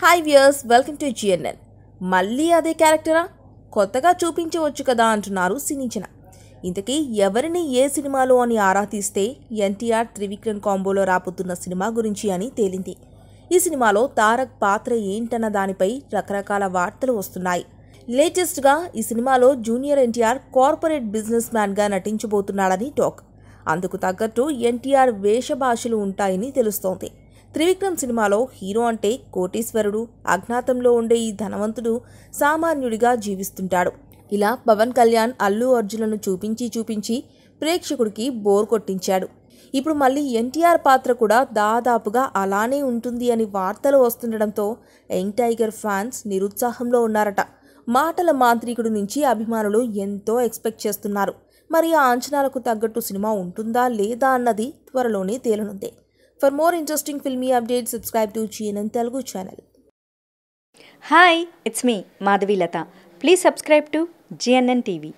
hi viewers welcome to GNL మళ్ళీ అదే క్యారెక్టరా కొత్తగా చూపించవచ్చు కదా అంటున్నారు సినించిన ఇంతకీ ఎవరిని ఏ సినిమాలో అని ఆరా తీస్తే ఎన్టీఆర్ త్రివిక్రమ్ కాంబోలో రాబోతున్న సినిమా గురించి అని తేలింది ఈ సినిమాలో తారక్ పాత్ర ఏంటన్న దానిపై రకరకాల వార్తలు వస్తున్నాయి లేటెస్ట్గా ఈ సినిమాలో జూనియర్ ఎన్టీఆర్ కార్పొరేట్ బిజినెస్ మ్యాన్గా నటించబోతున్నాడని టాక్ అందుకు తగ్గట్టు ఎన్టీఆర్ వేషభాషలు ఉంటాయని తెలుస్తోంది త్రివిక్రమ్ సినిమాలో హీరో అంటే కోటీశ్వరుడు అజ్ఞాతంలో ఉండే ఈ ధనవంతుడు సామాన్యుడిగా జీవిస్తుంటాడు ఇలా పవన్ కళ్యాణ్ అల్లు అర్జున్లను చూపించి చూపించి ప్రేక్షకుడికి బోర్ కొట్టించాడు ఇప్పుడు మళ్ళీ ఎన్టీఆర్ పాత్ర కూడా దాదాపుగా అలానే ఉంటుంది అని వార్తలు వస్తుండడంతో యంగ్ టైగర్ ఫ్యాన్స్ నిరుత్సాహంలో ఉన్నారట మాటల మాంత్రికుడు నుంచి అభిమానులు ఎంతో ఎక్స్పెక్ట్ చేస్తున్నారు మరి ఆ అంచనాలకు తగ్గట్టు సినిమా ఉంటుందా లేదా అన్నది త్వరలోనే తేలనుందే for more interesting filmy update subscribe to CNN Telugu channel hi it's me Madhavi Latha please subscribe to GNN TV